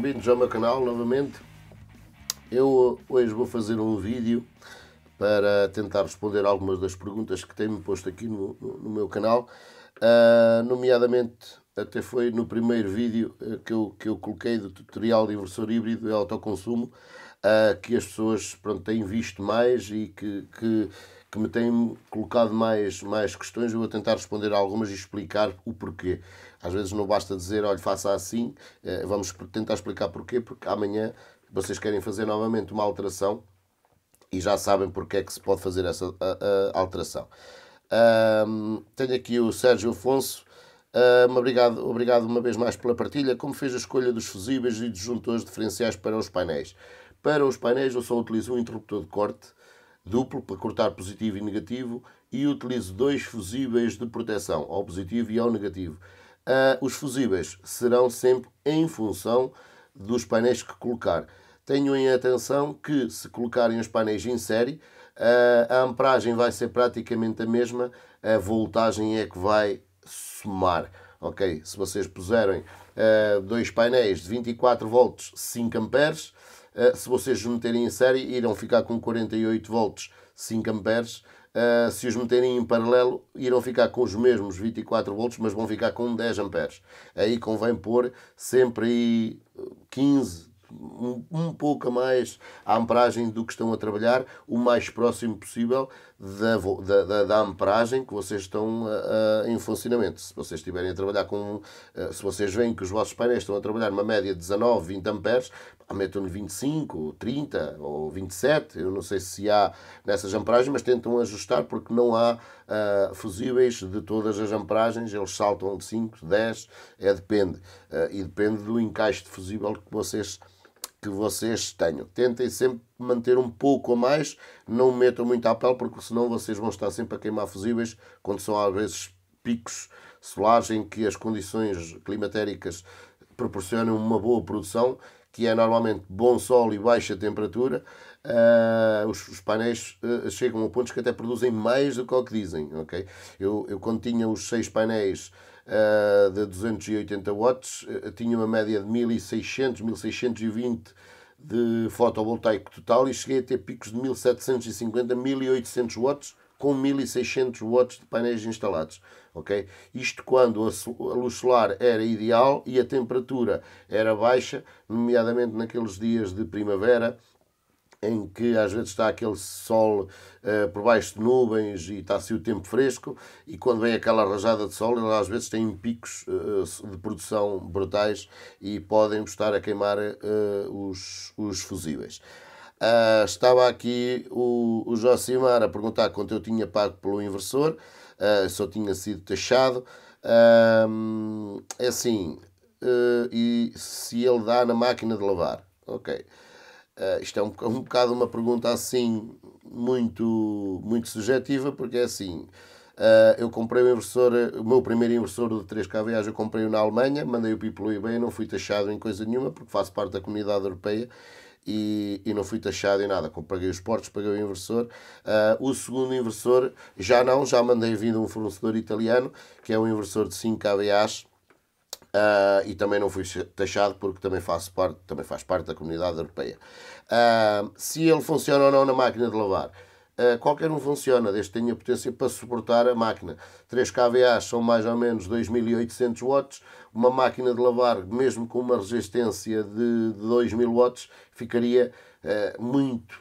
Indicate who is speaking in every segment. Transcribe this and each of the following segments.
Speaker 1: bem-vindos ao meu canal novamente. Eu eh, hoje vou fazer um vídeo para tentar responder algumas das perguntas que têm-me posto aqui no, no meu canal, uh, nomeadamente até foi no primeiro vídeo eh, que eu, que eu coloquei do tutorial de inversor híbrido e autoconsumo, uh, que as pessoas pronto, têm visto mais e que, que que me têm colocado mais, mais questões. Eu vou tentar responder algumas e explicar o porquê. Às vezes não basta dizer, olha, faça assim, eh, vamos tentar explicar porquê, porque amanhã vocês querem fazer novamente uma alteração e já sabem porque é que se pode fazer essa a, a alteração. Um, tenho aqui o Sérgio Afonso. Um, obrigado, obrigado uma vez mais pela partilha. Como fez a escolha dos fusíveis e dos juntores diferenciais para os painéis? Para os painéis, eu só utilizo um interruptor de corte duplo para cortar positivo e negativo e utilizo dois fusíveis de proteção, ao positivo e ao negativo. Uh, os fusíveis serão sempre em função dos painéis que colocar. Tenham em atenção que se colocarem os painéis em série, uh, a amperagem vai ser praticamente a mesma, a voltagem é que vai somar. Ok, se vocês puserem uh, dois painéis de 24 volts, 5 amperes, eh, se vocês os meterem em série, irão ficar com 48 volts 5 amperes. Uh, se os meterem em paralelo, irão ficar com os mesmos 24 volts, mas vão ficar com 10 amperes. Aí convém pôr sempre aí 15, eh, um, um pouco a mais a amperagem do que estão a trabalhar, o mais próximo possível, da, da, da, da amperagem que vocês estão uh, em funcionamento. Se vocês estiverem a trabalhar com. Uh, se vocês veem que os vossos painéis estão a trabalhar numa média de 19, 20 amperes, aumentam no 25, 30 ou 27. Eu não sei se há nessas amperagens, mas tentam ajustar porque não há uh, fusíveis de todas as amperagens. Eles saltam de 5, 10, é depende. Eh, e depende do encaixe de fusível que vocês que vocês tenham. Tentem sempre manter um pouco a mais, não metam muito à pele, porque senão vocês vão estar sempre a queimar fusíveis, quando são às vezes picos solares em que as condições climatéricas proporcionam uma boa produção, que é normalmente bom sol e baixa temperatura uh, os, os, painéis uh, chegam a pontos que até produzem mais do que o que dizem. Okay? Eu, eu quando tinha os seis painéis uh, de 280 watts, tinha uma média de 1600, 1620 de fotovoltaico total e cheguei a ter picos de 1750, 1800 watts com 1600 watts de painéis instalados. Okay? Isto quando a luz solar era ideal e a temperatura era baixa, nomeadamente naqueles dias de primavera em que às vezes está aquele sol uh, por baixo de nuvens e está assim o tempo fresco, e quando vem aquela rajada de sol, às vezes têm picos uh, de produção brutais e podem estar a queimar uh, os, os fusíveis. Ah, estava aqui o, o Josimar a perguntar quanto eu tinha pago pelo inversor, ah, só tinha sido taxado. Ah, é assim, e se ele dá na máquina de lavar? Ok. Uh, isto é um, um bocado uma pergunta assim muito, muito subjetiva, porque é assim. Uh, eu comprei o inversor, o meu primeiro inversor de 3 kVA, eu comprei-o na Alemanha, mandei o pipo pelo eBay, não fui taxado em coisa nenhuma, porque faço parte da comunidade europeia e, e não fui taxado em nada. Paguei os portos, paguei o inversor. Uh, o segundo inversor, já não, já mandei vindo um fornecedor italiano, que é um inversor de 5 kVA, Uh, e também não fui taxado porque também, faço parte, também faz parte da comunidade europeia. Uh, se ele funciona ou não na máquina de lavar. Uh, qualquer um funciona, desde que tenha potência para suportar a máquina. 3 kVA são mais ou menos 2800 watts. Uma máquina de lavar, mesmo com uma resistência de, de 2000 watts, ficaria muito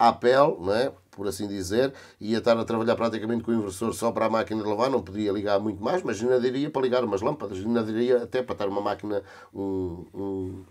Speaker 1: à pele, não é? por assim dizer, ia estar a trabalhar praticamente com o inversor só para a máquina de lavar, não podia ligar muito mais, mas ainda diria para ligar umas lâmpadas, ainda diria até para estar uma máquina, um, um,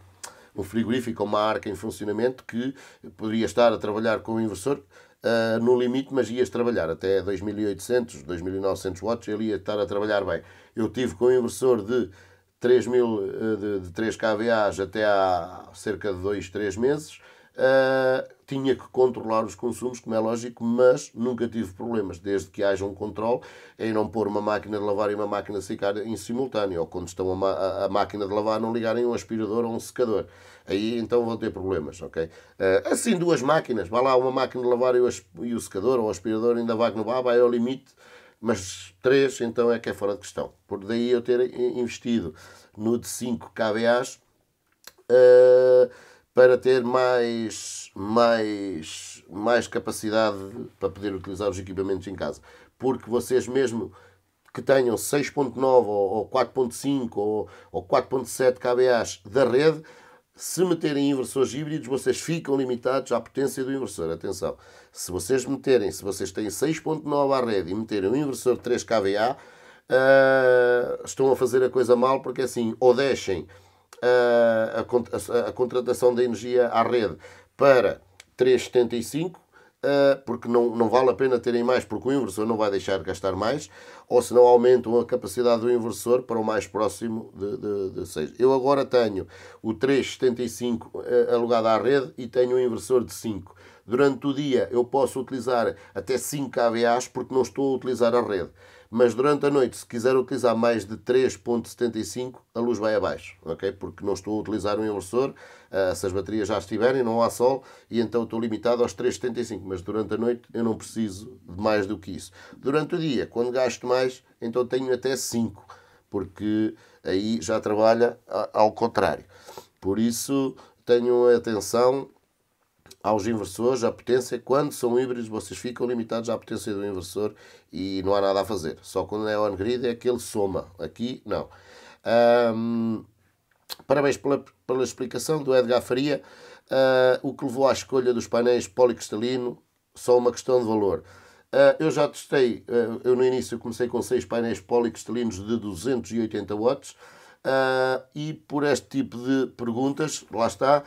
Speaker 1: um frigorífico ou uma arca em funcionamento que poderia estar a trabalhar com o inversor uh, no limite, mas ias trabalhar até 2800, 2900 watts, ele ia estar a trabalhar bem. Eu tive com o inversor de 3 mil, ah, de, de 3 kVAs até há cerca de 2, 3 meses, uh, tinha que controlar os consumos, como é lógico, mas nunca tive problemas, desde que haja um controle em não pôr uma máquina de lavar e uma máquina de secar em simultâneo, ou quando estão a, a máquina de lavar não ligarem um aspirador ou um secador. Aí então vão ter problemas, ok? Ah, assim, duas máquinas, vá lá uma máquina de lavar e o, secador ou o aspirador ainda vai que não vá, vai ao limite, mas três então é que é fora de questão. Por daí eu ter investido no de 5 KBAs. Uh, ah, para ter mais, mais, mais capacidade para poder utilizar os equipamentos em casa. Porque vocês mesmo que tenham 6.9 ou 4.5 ou, 4.7 kBAs da rede, se meterem inversores híbridos, vocês ficam limitados à potência do inversor. Atenção, se vocês meterem, se vocês têm 6.9 à rede e meterem um inversor 3 kVA, uh, estão a fazer a coisa mal, porque é assim, ou deixem a, a, a contratação da energia à rede para 3,75 eh, porque não, não vale a pena terem mais, porque o inversor não vai deixar de gastar mais, ou se não aumentam a capacidade do inversor para o mais próximo de, de, de 6. Eu agora tenho o 3,75 eh, alugado à rede e tenho um inversor de 5. Durante o dia eu posso utilizar até 5 KVAs porque não estou a utilizar a rede mas durante a noite, se quiser utilizar mais de 3.75, a luz vai abaixo, ok? Porque não estou a utilizar um inversor, uh, se as baterias já estiverem, não há sol, e então estou limitado aos 3.75, mas durante a noite eu não preciso de mais do que isso. Durante o dia, quando gasto mais, então tenho até 5, porque aí já trabalha ao contrário. Por isso, tenham atenção aos inversores a potência. Quando são híbridos, vocês ficam limitados à potência do inversor e não há nada a fazer. Só quando é on-grid é que ele soma. Aqui, não. Um, parabéns pela, pela explicação do Edgar Faria. Uh, o que levou à escolha dos painéis policristalino, só uma questão de valor. Uh, eu já testei, uh, eu no início comecei com 6 painéis policristalinos de 280 watts e por este tipo de perguntas, lá está,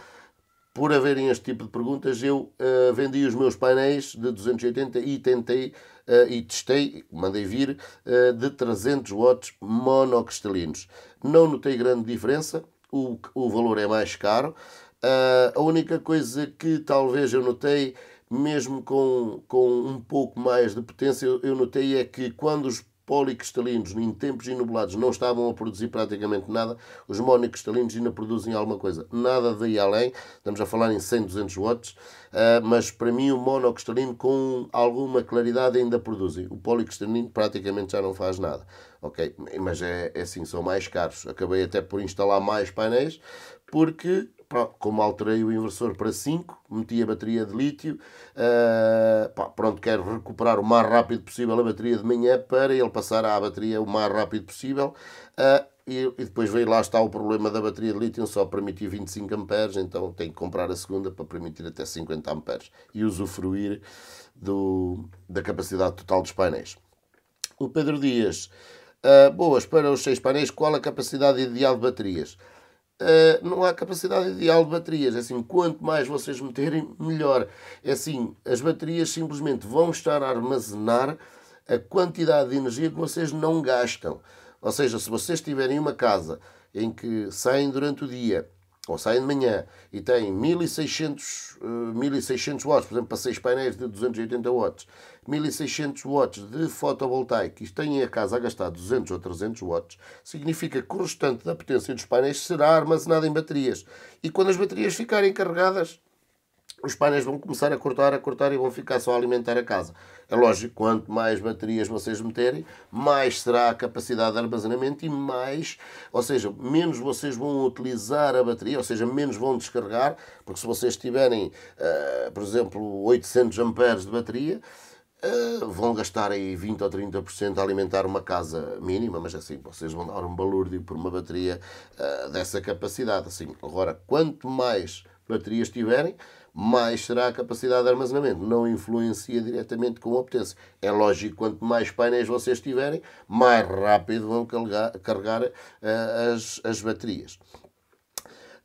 Speaker 1: por haverem este tipo de perguntas, eu uh, vendi os meus painéis de 280 e tentei uh, e testei, mandei vir, uh, de 300 watts monocristalinos. Não notei grande diferença, o, o valor é mais caro. a única coisa que talvez eu notei, mesmo com, com um pouco mais de potência, eu, eu notei é que quando os policristalinos em tempos inoblados não estavam a produzir praticamente nada, os monocristalinos ainda produzem alguma coisa. Nada daí além, estamos a falar em 100, 200 watts, ah, mas para mim o monocristalino com alguma claridade ainda produzem. O policristalino praticamente já não faz nada. Ok, mas é, é assim, são mais caros. Acabei até por instalar mais painéis porque como alterei o inversor para 5, meti a bateria de lítio, uh, pá, pronto, quero recuperar o mais rápido possível a bateria de manhã para ele passar à bateria o mais rápido possível. Uh, e, e, depois veio lá está o problema da bateria de lítio, só permitiu 25 amperes, então tenho que comprar a segunda para permitir até 50 amperes e usufruir do, da capacidade total dos painéis. O Pedro Dias, uh, boas para os seis painéis, qual a capacidade ideal de baterias? Uh, não há capacidade ideal de baterias. É assim, quanto mais vocês meterem, melhor. É assim, as baterias simplesmente vão estar a armazenar a quantidade de energia que vocês não gastam. Ou seja, se vocês tiverem uma casa em que saem durante o dia, ou saem de manhã e têm 1600, 1600 eh, watts, por exemplo, para 6 painéis de 280 watts, 1600 watts de fotovoltaico e têm a casa a gastar 200 ou 300 watts, significa que o restante da potência dos painéis será armazenada em baterias. E quando as baterias ficarem carregadas, os painéis vão começar a cortar, a cortar e vão ficar só a alimentar a casa. É lógico, quanto mais baterias vocês meterem, mais será a capacidade de armazenamento e mais, ou seja, menos vocês vão utilizar a bateria, ou seja, menos vão descarregar, porque se vocês tiverem, uh, por exemplo, 800 amperes de bateria, Uh, vão gastar aí 20 ou 30% a alimentar uma casa mínima, mas assim, vocês vão dar um balúrdio por uma bateria uh, dessa capacidade. Assim, agora, quanto mais baterias tiverem, mais será a capacidade de armazenamento. Não influencia diretamente com a potência. É lógico, quanto mais painéis vocês tiverem, mais rápido vão carregar, carregar uh, as, as baterias.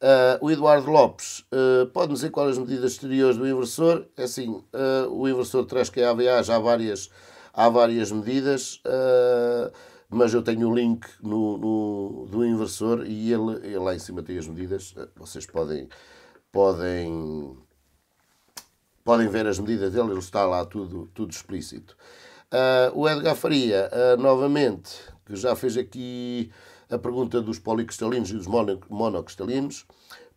Speaker 1: Uh, o Eduardo Lopes, uh, eh, pode-nos dizer quais as medidas exteriores do inversor? É assim, o inversor traz que é já há várias, há várias medidas mas eu tenho o link no, no, do inversor e ele, ele lá em cima tem as medidas. Vocês podem, podem Podem ver as medidas dele, ele está lá tudo, tudo explícito. Uh, o Edgar Faria, uh, novamente, que já fez aqui a pergunta dos policristalinos e dos monocristalinos,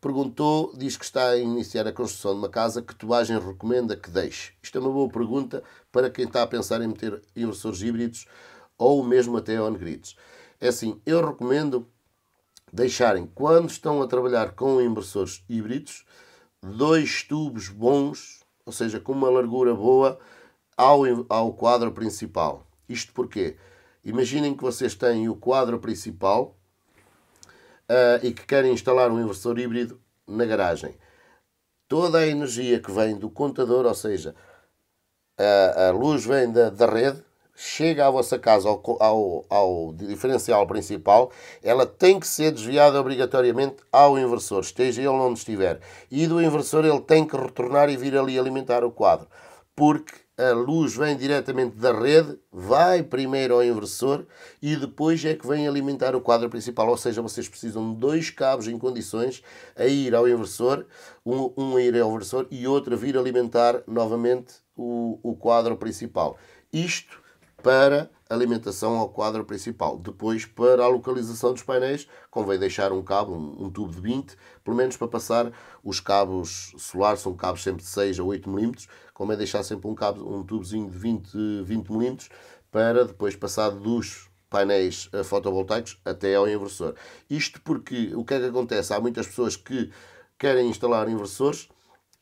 Speaker 1: perguntou, diz que está a iniciar a construção de uma casa, que tubagem recomenda que deixe? Isto é uma boa pergunta para quem está a pensar em meter inversores híbridos ou mesmo até on-grids. É assim, eu recomendo deixarem, quando estão a trabalhar com inversores híbridos, dois tubos bons ou seja, com uma largura boa ao, ao quadro principal. Isto porquê? Imaginem que vocês têm o quadro principal uh, e que querem instalar um inversor híbrido na garagem. Toda a energia que vem do contador, ou seja, a, a luz vem da, da rede, chega à vossa casa, ao, ao, ao, diferencial principal, ela tem que ser desviada obrigatoriamente ao inversor, esteja ele onde estiver. E do inversor ele tem que retornar e vir ali alimentar o quadro, porque a luz vem diretamente da rede, vai primeiro ao inversor e depois é que vem alimentar o quadro principal, ou seja, vocês precisam de dois cabos em condições a ir ao inversor, um, um a ir ao inversor e outro a vir alimentar novamente o, o quadro principal. Isto para alimentação ao quadro principal. Depois, para a localização dos painéis, convém deixar um cabo, um, tubo de 20, pelo menos para passar os cabos solares, são cabos sempre de 6 a 8 mm, convém deixar sempre um, cabo, um tubozinho de 20, 20 mm para depois passar dos painéis eh, fotovoltaicos até ao inversor. Isto porque o que é que acontece? Há muitas pessoas que querem instalar inversores,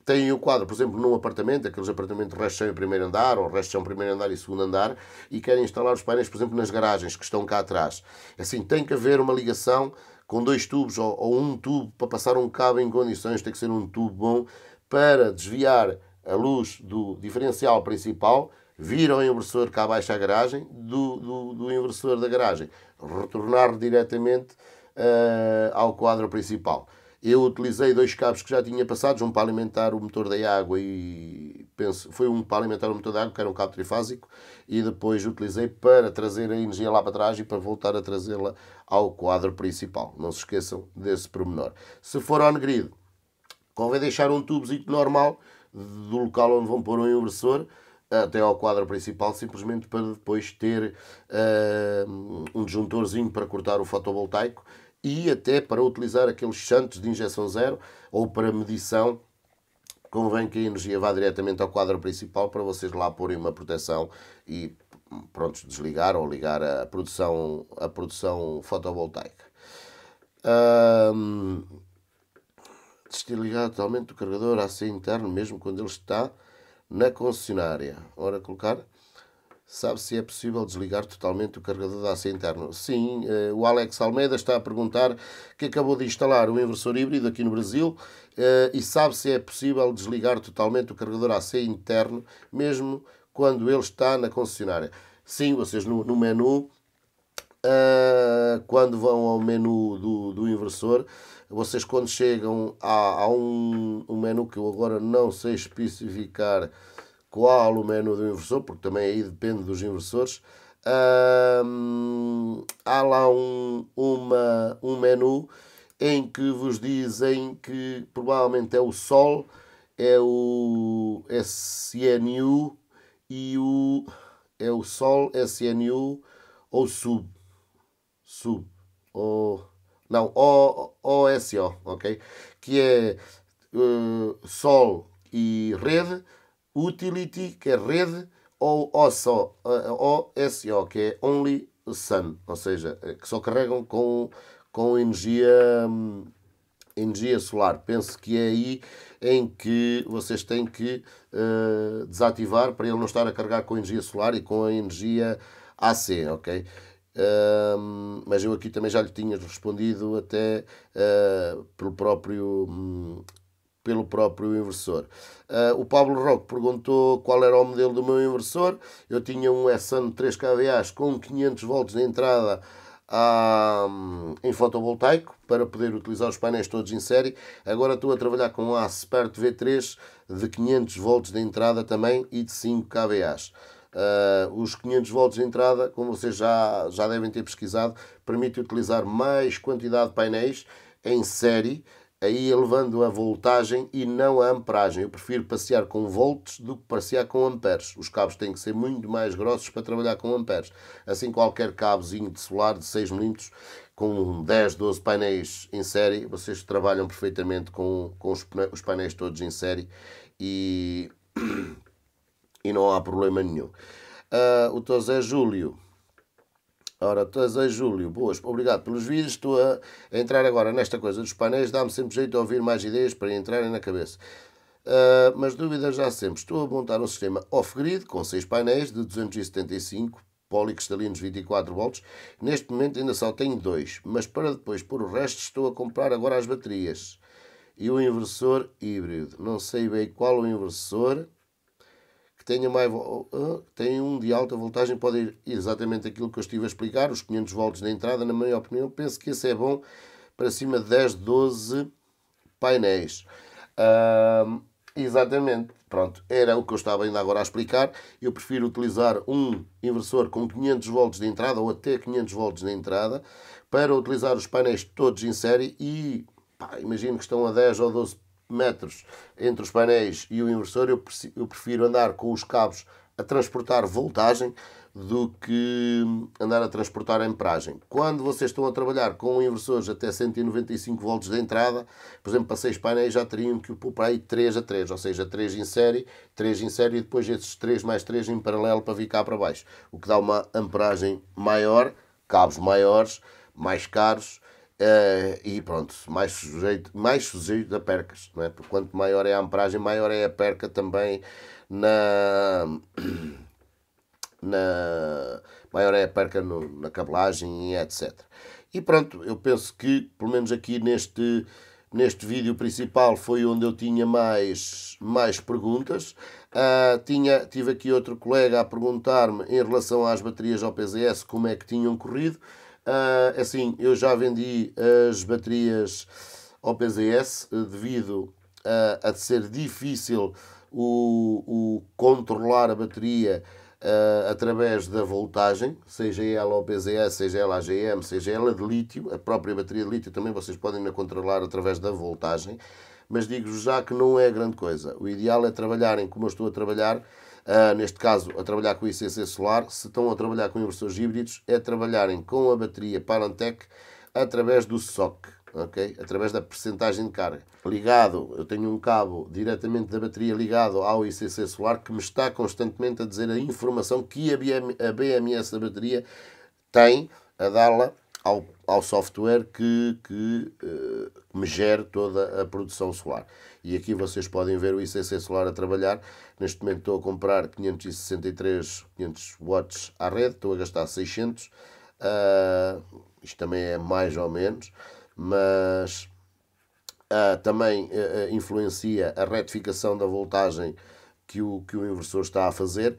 Speaker 1: têm o quadro, por exemplo, num apartamento, aqueles apartamentos restam sem o primeiro andar, ou restam sem primeiro andar e segundo andar, e querem instalar os painéis, por exemplo, nas garagens que estão cá atrás. É assim, tem que haver uma ligação com dois tubos ou, ou um tubo para passar um cabo em condições, tem que ser um tubo bom para desviar a luz do diferencial principal, vir ao inversor cá abaixo da garagem, do, do, do inversor da garagem, retornar diretamente uh, ao quadro principal. Eu utilizei dois cabos que já tinha passados, um para alimentar o motor da água e penso, foi um para alimentar o motor da água, que era um cabo trifásico, e depois utilizei para trazer a energia lá para trás e para voltar a trazê-la ao quadro principal. Não se esqueçam desse pormenor. Se for on-grid, convém deixar um tubozinho normal do local onde vão pôr o um inversor até ao quadro principal, simplesmente para depois ter uh, um disjuntorzinho para cortar o fotovoltaico e até para utilizar aqueles chantos de injeção zero ou para medição convém que a energia vá diretamente ao quadro principal para vocês lá porem uma proteção e pronto, desligar ou ligar a produção, a produção fotovoltaica. Hum, desligar totalmente do carregador AC interno, mesmo quando ele está na concessionária. Ora, colocar Sabe se é possível desligar totalmente o carregador da AC interno? Sim, eh, o Alex Almeida está a perguntar é que acabou de instalar o inversor híbrido aqui no Brasil eh, e sabe se é possível desligar totalmente o carregador AC interno, mesmo quando ele está na concessionária. Sim, vocês no, no menu, eh, quando vão ao menu do, do inversor, vocês quando chegam a, a um, um menu que eu agora não sei especificar qual o menu é do inversor, porque também aí depende dos inversores, há lá um, uma, um menu em que vos dizem que provavelmente é o Sol, é o SNU e o é o Sol, SNU ou Sub. Sub. Ou, não, OSO, ok? Que é uh, Sol e Rede Utility, que é rede, ou OSO, OSO eh, que é Only Sun, ou seja, eh, que só carregam com, com energia, hum, energia solar. Penso que é aí em que vocês têm que uh, desativar para ele não estar a carregar com energia solar e com a energia AC, ok? Um, mas eu aqui também já lhe tinha respondido até uh, pelo próprio um, pelo próprio inversor. Uh, o Pablo Roque perguntou qual era o modelo do meu inversor. Eu tinha um SN 3 kVAs com 500 volts de entrada ah, em fotovoltaico para poder utilizar os painéis todos em série. Agora estou a trabalhar com um Aspert V3 de 500 volts de entrada também e de 5 kVAs. Uh, os 500 volts de entrada, como vocês já, já devem ter pesquisado, permite utilizar mais quantidade de painéis em série aí elevando a voltagem e não a amperagem. Eu prefiro passear com volts do que passear com amperes. Os cabos têm que ser muito mais grossos para trabalhar com amperes. Assim, qualquer cabozinho de solar de 6 mm com 10, 12 painéis em série, vocês trabalham perfeitamente com, com os, os painéis todos em série e, e não há problema nenhum. Uh, o Tosé Júlio Ora, a Júlio, boas, obrigado pelos vídeos. Estou a entrar agora nesta coisa dos painéis, dá-me sempre jeito a ouvir mais ideias para entrarem na cabeça. Uh, mas dúvidas já sempre. Estou a montar um sistema off-grid com 6 painéis de 275 policristalinos 24 volts. Neste momento ainda só tenho dois, mas para depois pôr o resto estou a comprar agora as baterias e o inversor híbrido. Não sei bem qual o inversor que tenha mais, ah, tem um de alta voltagem pode ir exatamente aquilo que eu estive a explicar, os 500 volts na entrada, na minha opinião, penso que esse é bom para cima de 10, 12 painéis. exatamente, pronto, era o que eu estava ainda agora a explicar. Eu prefiro utilizar um inversor com 500 volts de entrada ou até 500 volts de entrada para utilizar os painéis todos em série e pá, imagino que estão a 10 ou 12 metros entre os painéis e o inversor, eu, prefiro andar com os cabos a transportar voltagem do que andar a transportar amperagem. Quando vocês estão a trabalhar com inversores até 195 volts de entrada, por exemplo, para 6 painéis já teriam que pôr para aí 3 a 3, ou seja, 3 em série, 3 em série e depois esses 3 mais 3 em paralelo para vir cá para baixo, o que dá uma amperagem maior, cabos maiores, mais caros Uh, e pronto, mais sujeito, mais sujeito a percas, não é? Porque quanto maior é a amperagem, maior é a perca também na. na maior é a perca no, na cabelagem e etc. E pronto, eu penso que, pelo menos aqui neste, neste vídeo principal, foi onde eu tinha mais, mais perguntas. Uh, tinha, tive aqui outro colega a perguntar-me em relação às baterias ao PZS, como é que tinham corrido. Uh, assim, eu já vendi as baterias ao PZS eh, devido a, a ser difícil o, o controlar a bateria Uh, através da voltagem, seja ela OPZS, seja ela AGM, seja ela de lítio, a própria bateria de lítio também vocês podem a controlar através da voltagem, mas digo-vos já que não é grande coisa. O ideal é trabalharem como eu estou a trabalhar, uh, neste caso a trabalhar com ICC solar, se estão a trabalhar com inversores híbridos, é trabalharem com a bateria Parantec através do SOC, ok? Através da percentagem de carga. Ligado, eu tenho um cabo diretamente da bateria ligado ao ICC solar que me está constantemente a dizer a informação que a, BM, a BMS da bateria tem a dá-la ao, ao software que, que uh, me gere toda a produção solar. E aqui vocês podem ver o ICC Solar a trabalhar. Neste momento estou a comprar 563 500 watts à rede, estou a gastar 600. Uh, ah, isto também é mais ou menos, mas uh, também uh, influencia a retificação da voltagem que o, que o inversor está a fazer.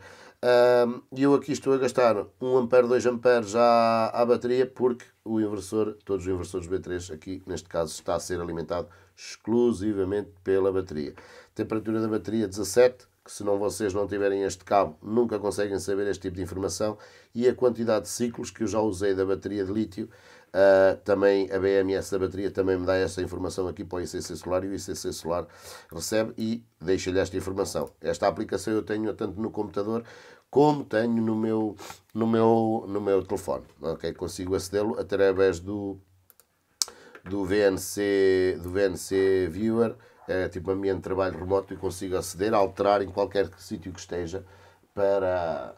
Speaker 1: E eu aqui estou a gastar 1 a 2 a já à bateria, porque o inversor, todos os inversores B3 aqui, neste caso, está a ser alimentado exclusivamente pela bateria. Temperatura da bateria 17, que se não vocês não tiverem este cabo, nunca conseguem saber este tipo de informação, e a quantidade de ciclos que eu já usei da bateria de lítio, uh, também a BMS da bateria também me dá essa informação aqui para o ICC Solar, e o ICC Solar recebe e deixa-lhe esta informação. Esta aplicação eu tenho tanto no computador como tenho no meu, no meu, no meu telefone, ok? Consigo acedê-lo através do do VNC, do VNC Viewer, é, tipo ambiente de trabalho remoto e consigo aceder, alterar em qualquer sítio que esteja para,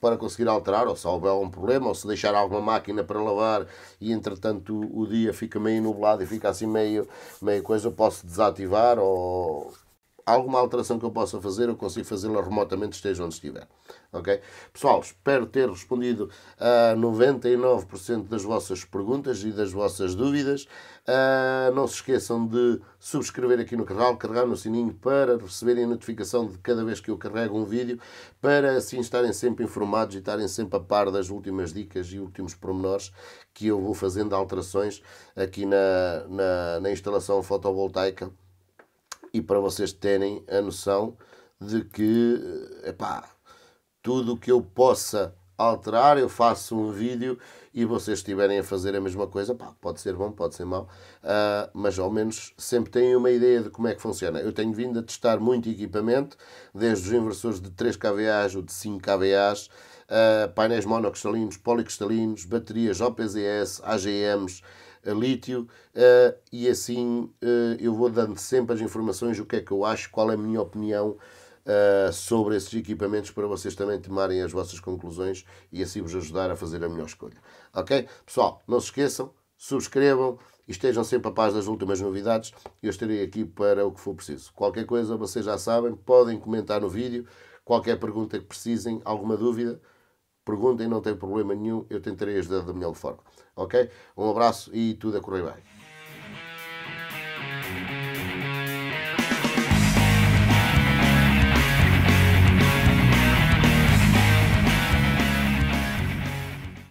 Speaker 1: para conseguir alterar, ou se houver algum problema, ou se deixar alguma máquina para lavar e entretanto o dia fica meio nublado e fica assim meio, meio coisa, eu posso desativar ou alguma alteração que eu possa fazer, eu consigo fazê-la remotamente, esteja onde estiver. Ok? Pessoal, espero ter respondido a 99% das vossas perguntas e das vossas dúvidas. Uh, não se esqueçam de subscrever aqui no canal, carregar no sininho para receberem a notificação de cada vez que eu carrego um vídeo, para assim estarem sempre informados e estarem sempre a par das últimas dicas e últimos pormenores que eu vou fazendo alterações aqui na, na, na instalação fotovoltaica e para vocês terem a noção de que, eh, epá, tudo o que eu possa alterar, eu faço um vídeo e vocês estiverem a fazer a mesma coisa, pá, pode ser bom, pode ser mau, uh, mas ao menos sempre têm uma ideia de como é que funciona. Eu tenho vindo a testar muito equipamento, desde os inversores de 3 kVAs ou de 5 kVAs, uh, painéis monocristalinos, policristalinos, baterias OPZS, AGMs, a lítio, uh, e assim uh, eu vou dando sempre as informações, o que é que eu acho, qual é a minha opinião uh, sobre esses equipamentos, para vocês também tomarem as vossas conclusões e assim vos ajudar a fazer a melhor escolha. Ok? Pessoal, não se esqueçam, subscrevam e estejam sempre a paz das últimas novidades. Eu estarei aqui para o que for preciso. Qualquer coisa vocês já sabem, podem comentar no vídeo. Qualquer pergunta que precisem, alguma dúvida, perguntem, não tem problema nenhum, eu tentarei ajudar da melhor forma. Ok? Um abraço e tudo a correr bem.